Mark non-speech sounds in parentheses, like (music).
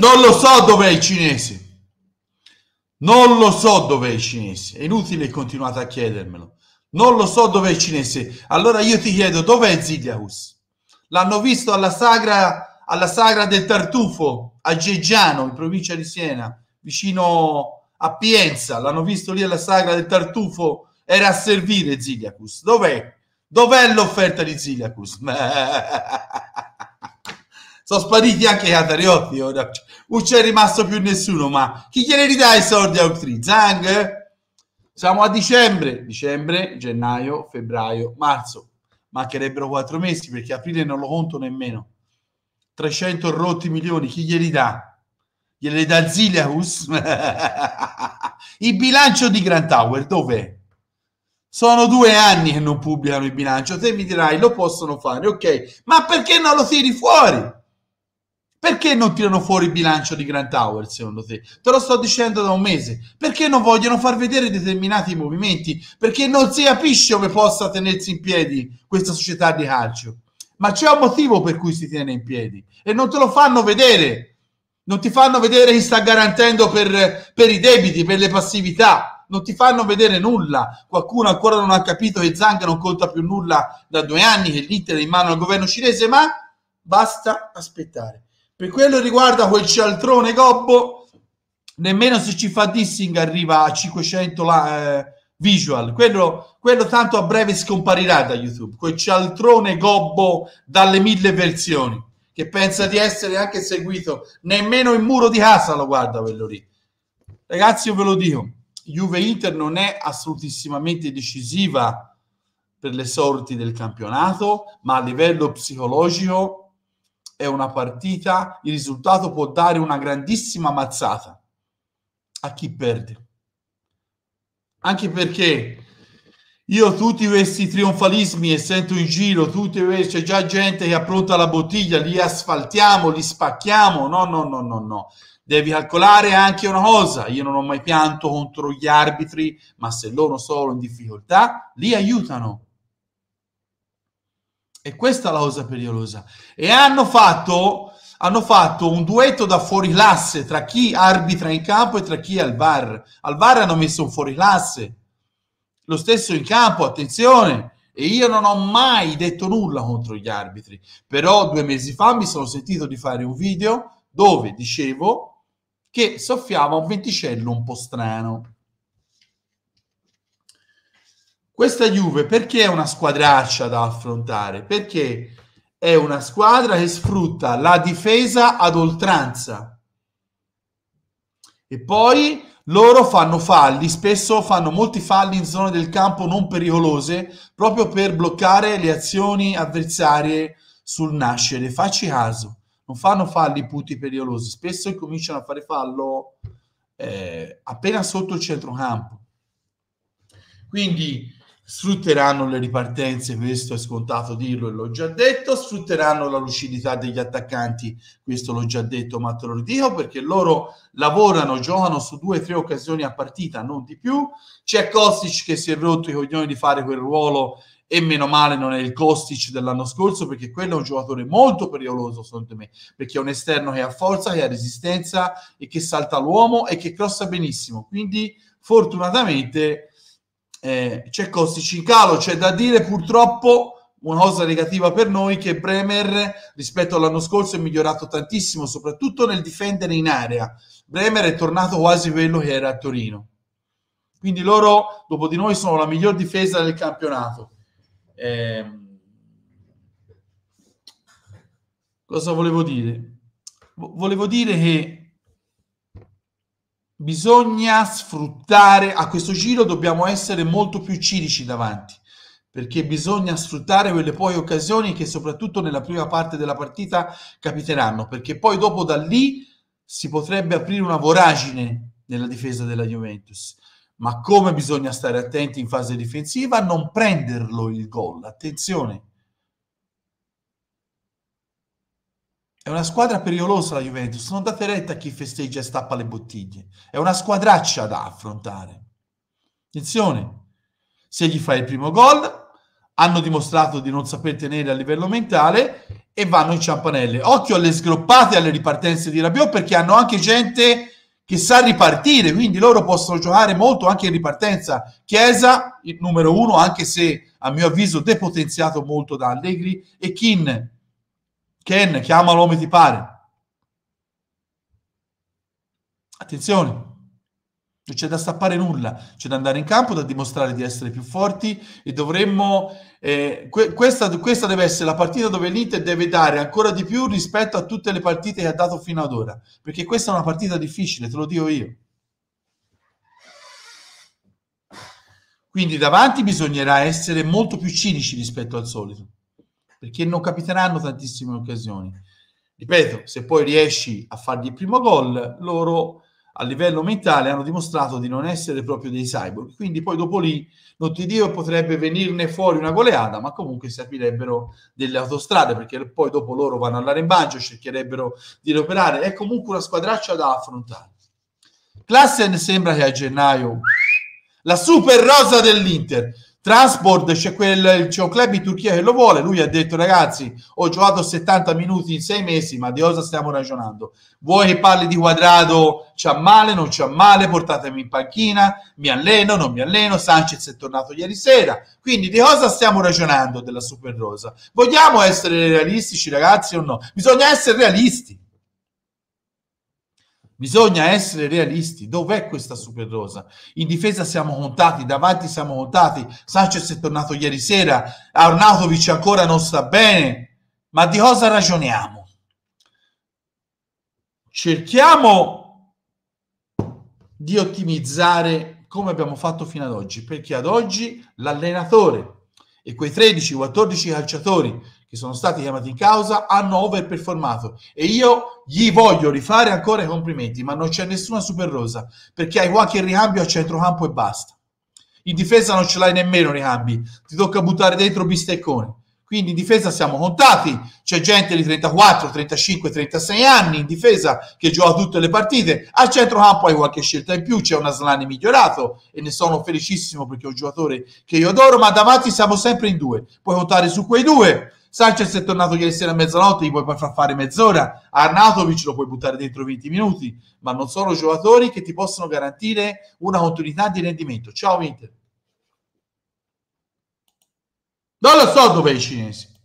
Non lo so dov'è il cinese. Non lo so dov'è il cinese. È inutile continuare a chiedermelo. Non lo so dov'è il cinese. Allora io ti chiedo dov'è Zigliaus? L'hanno visto alla sagra, alla sagra del Tartufo a Geggiano, in provincia di Siena, vicino a Pienza. L'hanno visto lì alla sagra del Tartufo. Era a servire Zigliacus. Dov'è? Dov'è l'offerta di Zigliacus? (laughs) Sono spariti anche i Catariotti ora. Cioè, non c'è rimasto più nessuno, ma chi gliene ridà i soldi a Utri? Zang? Siamo a dicembre, dicembre, gennaio, febbraio, marzo. Mancherebbero quattro mesi perché aprile non lo conto nemmeno. 300 rotti milioni, chi glieli dà? Glieli dà Ziliaus? (laughs) il bilancio di Grand Tower dov'è? Sono due anni che non pubblicano il bilancio, te mi dirai lo possono fare, ok, ma perché non lo tiri fuori? Perché non tirano fuori il bilancio di Grant Tower, secondo te? Te lo sto dicendo da un mese. Perché non vogliono far vedere determinati movimenti? Perché non si capisce come possa tenersi in piedi questa società di calcio. Ma c'è un motivo per cui si tiene in piedi e non te lo fanno vedere. Non ti fanno vedere chi sta garantendo per, per i debiti, per le passività. Non ti fanno vedere nulla. Qualcuno ancora non ha capito che Zanga non conta più nulla da due anni, che l'Inter è in mano al governo cinese, ma basta aspettare per quello riguarda quel cialtrone Gobbo, nemmeno se ci fa dissing arriva a 500 la, eh, visual. Quello, quello, tanto a breve scomparirà da YouTube. Quel cialtrone Gobbo dalle mille versioni, che pensa di essere anche seguito. Nemmeno il muro di casa lo guarda quello lì. Ragazzi, io ve lo dico, Juve-Inter non è assolutissimamente decisiva per le sorti del campionato, ma a livello psicologico è una partita, il risultato può dare una grandissima mazzata a chi perde. Anche perché io tutti questi trionfalismi e sento in giro, tutti tutte, c'è già gente che ha pronta la bottiglia, li asfaltiamo, li spacchiamo. No, no, no, no, no. Devi calcolare anche una cosa, io non ho mai pianto contro gli arbitri, ma se loro sono in difficoltà, li aiutano. E questa è la cosa pericolosa. E hanno fatto, hanno fatto un duetto da fuori classe tra chi arbitra in campo e tra chi è al VAR. Al VAR hanno messo un classe. Lo stesso in campo, attenzione. E io non ho mai detto nulla contro gli arbitri. Però due mesi fa mi sono sentito di fare un video dove dicevo che soffiava un venticello un po' strano. Questa Juve perché è una squadraccia da affrontare? Perché è una squadra che sfrutta la difesa ad oltranza. E poi loro fanno falli, spesso fanno molti falli in zone del campo non pericolose, proprio per bloccare le azioni avversarie sul nascere. Facci caso, non fanno falli puti pericolosi, spesso cominciano a fare fallo eh, appena sotto il centrocampo. Quindi sfrutteranno le ripartenze, questo è scontato dirlo e l'ho già detto, sfrutteranno la lucidità degli attaccanti, questo l'ho già detto ma te lo ridico perché loro lavorano, giocano su due o tre occasioni a partita, non di più, c'è Kostic che si è rotto i coglioni di fare quel ruolo e meno male non è il Kostic dell'anno scorso perché quello è un giocatore molto pericoloso secondo me, perché è un esterno che ha forza, che ha resistenza e che salta l'uomo e che crossa benissimo, quindi fortunatamente eh, c'è Costici in calo, c'è da dire purtroppo una cosa negativa per noi che Bremer rispetto all'anno scorso è migliorato tantissimo, soprattutto nel difendere in area. Bremer è tornato quasi quello che era a Torino. Quindi loro, dopo di noi, sono la miglior difesa del campionato. Eh, cosa volevo dire? Volevo dire che bisogna sfruttare a questo giro dobbiamo essere molto più cinici davanti perché bisogna sfruttare quelle poi occasioni che soprattutto nella prima parte della partita capiteranno perché poi dopo da lì si potrebbe aprire una voragine nella difesa della Juventus ma come bisogna stare attenti in fase difensiva a non prenderlo il gol attenzione È una squadra pericolosa la Juventus, non date retta a chi festeggia e stappa le bottiglie. È una squadraccia da affrontare. Attenzione, se gli fai il primo gol, hanno dimostrato di non saper tenere a livello mentale e vanno in ciampanelle. Occhio alle sgroppate, e alle ripartenze di Rabiot, perché hanno anche gente che sa ripartire, quindi loro possono giocare molto anche in ripartenza. Chiesa, il numero uno, anche se a mio avviso depotenziato molto da Allegri, e Kin, Ken, chiamalo come ti pare. Attenzione, non c'è da stappare nulla, c'è da andare in campo, da dimostrare di essere più forti e dovremmo... Eh, que- questa, questa deve essere la partita dove l'Inter deve dare ancora di più rispetto a tutte le partite che ha dato fino ad ora, perché questa è una partita difficile, te lo dico io. Quindi davanti bisognerà essere molto più cinici rispetto al solito perché non capiteranno tantissime occasioni. Ripeto, se poi riesci a fargli il primo gol, loro a livello mentale hanno dimostrato di non essere proprio dei cyborg. Quindi poi dopo lì, non ti dico, potrebbe venirne fuori una goleada, ma comunque si aprirebbero delle autostrade, perché poi dopo loro vanno all'arembaggio, cercherebbero di recuperare. È comunque una squadraccia da affrontare. Klassen sembra che a gennaio la super rosa dell'Inter Transport c'è quel c'è un club in Turchia che lo vuole. Lui ha detto: Ragazzi, ho giocato 70 minuti in sei mesi, ma di cosa stiamo ragionando? Vuoi che parli di quadrato? C'ha male, non c'ha male, portatemi in panchina, mi alleno, non mi alleno. Sanchez è tornato ieri sera. Quindi di cosa stiamo ragionando della Super Rosa? Vogliamo essere realistici, ragazzi, o no? Bisogna essere realisti. Bisogna essere realisti. Dov'è questa super rosa? In difesa siamo contati, davanti siamo contati. Sanchez è tornato ieri sera, Arnautovic ancora non sta bene. Ma di cosa ragioniamo? Cerchiamo di ottimizzare come abbiamo fatto fino ad oggi, perché ad oggi l'allenatore e quei 13-14 calciatori che sono stati chiamati in causa hanno overperformato e io gli voglio rifare ancora i complimenti, ma non c'è nessuna super rosa perché hai qualche ricambio a centrocampo e basta. In difesa non ce l'hai nemmeno ricambi, ti tocca buttare dentro bisteccone. Quindi in difesa siamo contati, c'è gente di 34, 35, 36 anni in difesa che gioca tutte le partite, a centrocampo hai qualche scelta in più, c'è una Slani migliorato e ne sono felicissimo perché è un giocatore che io adoro, ma davanti siamo sempre in due, puoi contare su quei due, Sanchez è tornato ieri sera a mezzanotte, gli puoi far fare mezz'ora, Arnatovic lo puoi buttare dentro 20 minuti, ma non sono giocatori che ti possono garantire una continuità di rendimento. Ciao Inter. Non lo so dove i cinesi.